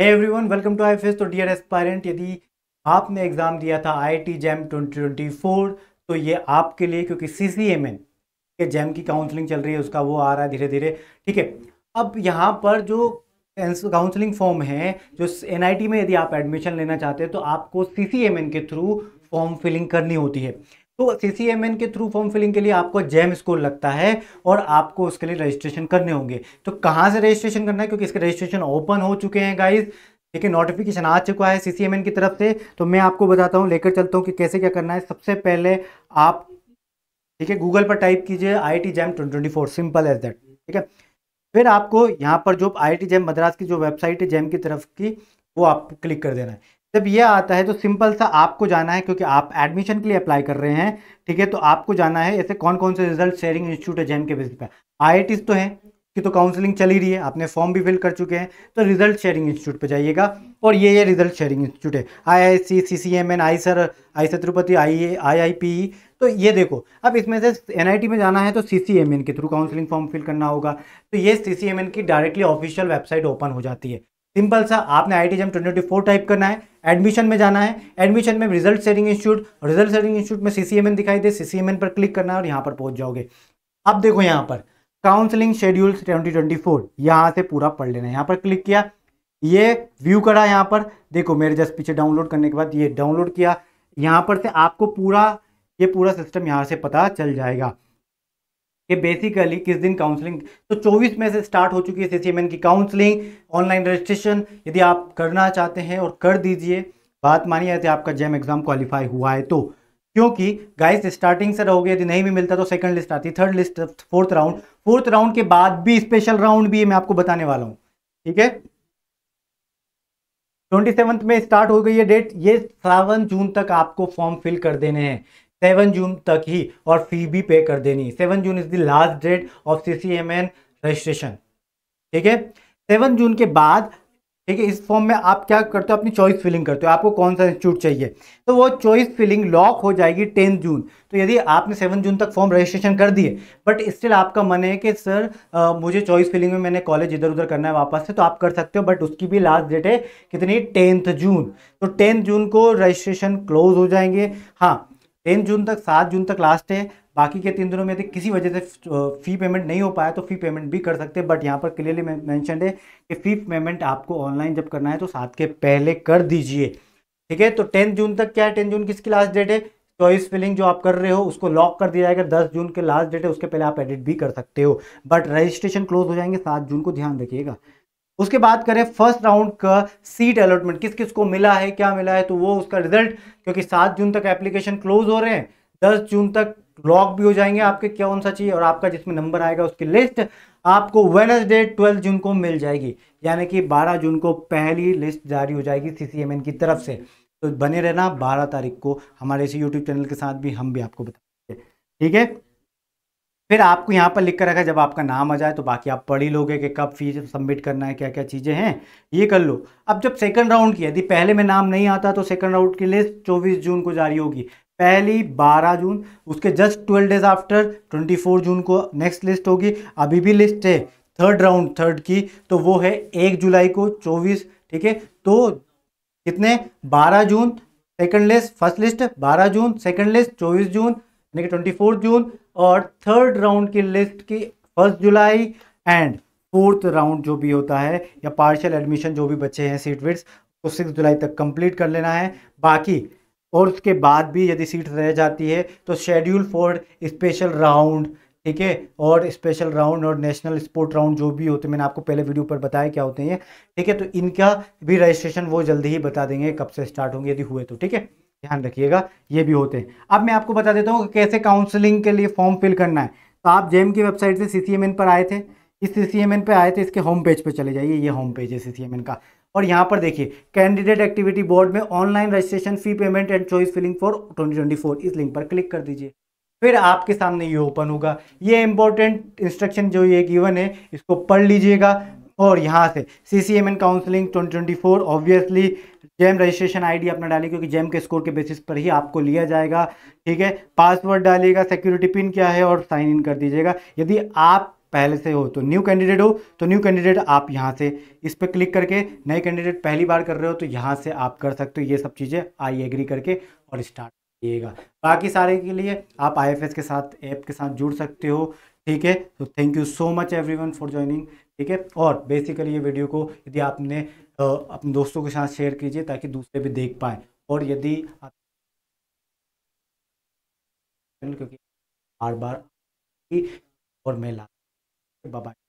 hey everyone welcome to I face तो dear aspirant यदि आपने एग्ज़ाम दिया था आई टी जैम ट्वेंटी तो ये आपके लिए क्योंकि सी सी एम एन के जैम की काउंसलिंग चल रही है उसका वो आ रहा है धीरे धीरे ठीक है अब यहाँ पर जो काउंसलिंग फॉर्म है जो एन आई टी में यदि आप एडमिशन लेना चाहते हैं तो आपको सी सी एम एन के थ्रू फॉर्म फिलिंग करनी होती है तो सी के थ्रू फॉर्म फिलिंग के लिए आपको जैम स्कोर लगता है और आपको उसके लिए रजिस्ट्रेशन करने होंगे तो कहाँ से रजिस्ट्रेशन करना है क्योंकि इसके रजिस्ट्रेशन ओपन हो चुके हैं गाइज देखिए नोटिफिकेशन आ चुका है सी की तरफ से तो मैं आपको बताता हूँ लेकर चलता हूँ कि कैसे क्या करना है सबसे पहले आप ठीक है गूगल पर टाइप कीजिए I T JAM twenty simple as that ठीक है फिर आपको यहाँ पर जो आई टी जैम मद्रास की जो वेबसाइट है जैम की तरफ की वो आपको क्लिक कर देना है जब ये आता है तो सिंपल सा आपको जाना है क्योंकि आप एडमिशन के लिए अप्लाई कर रहे हैं ठीक है तो आपको जाना है ऐसे कौन कौन से रिजल्ट शेयरिंग इंस्टीट्यूट है जैन के बेसिस पर आई तो है कि तो काउंसलिंग चली रही है आपने फॉर्म भी फिल कर चुके हैं तो रिजल्ट शेयरिंग इंस्टीट्यूट पे जाइएगा और ये ये रिजल्ट शेयरिंग इंस्टीट्यूट है I I C C C M N IISER I C Tirupati I I I P तो ये देखो अब इसमें से एन आई टी में जाना है तो सी सी एम एन के थ्रू काउंसलिंग फॉर्म फिल करना होगा तो ये सी सी एम एन की डायरेक्टली ऑफिशियल वेबसाइट ओपन हो जाती है सिंपल सा आपने I T JAM twenty four type करना है एडमिशन में जाना है एडमिशन में result sharing institute result sharing institute में सीसीएमएन दिखाई दे सीसीएमएन पर क्लिक करना है और यहाँ पर पहुंच जाओगे अब देखो यहाँ पर counselling schedules twenty twenty four यहाँ से पूरा पढ़ लेना है यहाँ पर क्लिक किया ये व्यू करा यहाँ पर देखो मेरे जस्ट पीछे डाउनलोड करने के बाद ये डाउनलोड किया यहाँ पर से आपको पूरा ये पूरा सिस्टम यहाँ से पता चल जाएगा कि बेसिकली किस दिन काउंसलिंग तो 24 में से स्टार्ट हो चुकी है सी की काउंसलिंग ऑनलाइन रजिस्ट्रेशन यदि आप करना चाहते हैं और कर दीजिए बात मानिए यदि आपका जैम एग्ज़ाम क्वालिफाई हुआ है तो क्योंकि गाइस स्टार्टिंग से रहोगे यदि नहीं भी मिलता तो सेकंड लिस्ट आती third list fourth round fourth round के बाद भी स्पेशल राउंड भी मैं आपको बताने वाला हूँ ठीक है ट्वेंटी सेवन्थ में स्टार्ट हो गई है डेट ये सावन जून तक आपको फॉर्म फिल कर देने हैं सेवन जून तक ही और फी भी पे कर देनी seven June is the last date of C C M N registration ठीक है सेवन जून के बाद ठीक है इस फॉर्म में आप क्या करते हो अपनी चॉइस फिलिंग करते हो आपको कौन सा इंस्टीट्यूट चाहिए तो वो चॉइस फिलिंग लॉक हो जाएगी टेंथ जून तो यदि आपने सेवन जून तक फॉर्म रजिस्ट्रेशन कर दिए बट स्टिल आपका मन है कि सर आ, मुझे चॉइस फिलिंग में मैंने कॉलेज इधर उधर करना है वापस से तो आप कर सकते हो बट उसकी भी लास्ट डेट है कितनी टेंथ जून तो टेंथ जून को रजिस्ट्रेशन क्लोज हो जाएंगे हाँ टेन जून तक सात जून तक लास्ट है बाकी के तीन दिनों में यदि किसी वजह से फ़ी पेमेंट नहीं हो पाया तो फ़ी पेमेंट भी कर सकते हैं बट यहाँ पर क्लियरली मैंशनड है कि फ़ी पेमेंट आपको ऑनलाइन जब करना है तो सात के पहले कर दीजिए ठीक है तो टेन जून तक क्या है टेन जून किसकी लास्ट डेट है चॉइस फिलिंग जो आप कर रहे हो उसको लॉक कर दिया जाएगा दस जून के लास्ट डेट है उसके पहले आप एडिट भी कर सकते हो बट रजिस्ट्रेशन क्लोज हो जाएंगे सात जून को ध्यान रखिएगा उसके बाद करें फर्स्ट राउंड का सीट अलॉटमेंट किस किस को मिला है क्या मिला है तो वो उसका रिजल्ट क्योंकि सात जून तक एप्लीकेशन क्लोज हो रहे हैं दस जून तक लॉक भी हो जाएंगे आपके क्या कौन सा चाहिए और आपका जिसमें नंबर आएगा उसकी लिस्ट आपको वेनसडे ट्वेल्थ जून को मिल जाएगी यानी कि बारह जून को पहली लिस्ट जारी हो जाएगी सी की तरफ से तो बने रहना बारह तारीख को हमारे इसी यूट्यूब चैनल के साथ भी हम भी आपको बताएंगे ठीक है फिर आपको यहाँ पर लिख कर रखा है जब आपका नाम आ जाए तो बाकी आप पढ़ ही लोगे कि कब फीस सबमिट करना है क्या क्या चीज़ें हैं ये कर लो अब जब सेकंड राउंड की यदि पहले में नाम नहीं आता तो सेकंड राउंड की लिस्ट 24 जून को जारी होगी पहली 12 जून उसके जस्ट 12 डेज आफ्टर 24 जून को नेक्स्ट लिस्ट होगी अभी भी लिस्ट है थर्ड राउंड थर्ड की तो वो है एक जुलाई को चौबीस ठीक है तो कितने बारह जून सेकेंड लिस्ट फर्स्ट लिस्ट बारह जून सेकेंड लिस्ट चौबीस जून यानी कि ट्वेंटी जून और थर्ड राउंड की लिस्ट की first July and fourth round जो भी होता है या पार्शियल एडमिशन जो भी बच्चे हैं सीट वेट्स उसको सिक्स जुलाई तक कंप्लीट कर लेना है बाकी और उसके बाद भी यदि सीट रह जाती है तो शेड्यूल फॉर स्पेशल राउंड ठीक है और स्पेशल राउंड और नेशनल स्पोर्ट राउंड जो भी होते हैं मैंने आपको पहले वीडियो पर बताया क्या होते हैं ठीक है तो इनका भी रजिस्ट्रेशन वो जल्दी ही बता देंगे कब से स्टार्ट होंगे यदि हुए तो ठीक है ध्यान रखिएगा ये भी होते हैं अब मैं आपको बता देता हूँ कैसे काउंसलिंग के लिए फॉर्म फिल करना है तो आप जेम की वेबसाइट से सी पर आए थे इस सी पे आए थे इसके होम पेज पर चले जाइए ये होम पेज है सी का और यहाँ पर देखिए कैंडिडेट एक्टिविटी बोर्ड में online registration fee payment and choice filling for 2024 इस लिंक पर क्लिक कर दीजिए फिर आपके सामने ये ओपन होगा ये इंपॉर्टेंट इंस्ट्रक्शन जो ये गिवन है इसको पढ़ लीजिएगा और यहाँ से C C M N counselling twenty twenty four obviously JAM registration ID अपना डालिए क्योंकि जैम के स्कोर के बेसिस पर ही आपको लिया जाएगा ठीक है पासवर्ड डालिएगा सिक्योरिटी पिन क्या है और साइन इन कर दीजिएगा यदि आप पहले से हो तो न्यू कैंडिडेट हो तो न्यू कैंडिडेट आप यहाँ से इस पर क्लिक करके नए कैंडिडेट पहली बार कर रहे हो तो यहाँ से आप कर सकते हो ये सब चीज़ें आई एग्री करके और स्टार्ट करिएगा बाकी सारे के लिए आप आई के साथ ऐप के साथ जुड़ सकते हो ठीक है तो thank you so much everyone for joining ठीक है और बेसिकली ये वीडियो को यदि आपने अपने दोस्तों के साथ शेयर कीजिए ताकि दूसरे भी देख पाए और यदि आप क्योंकि बार बार और मैं ला बाय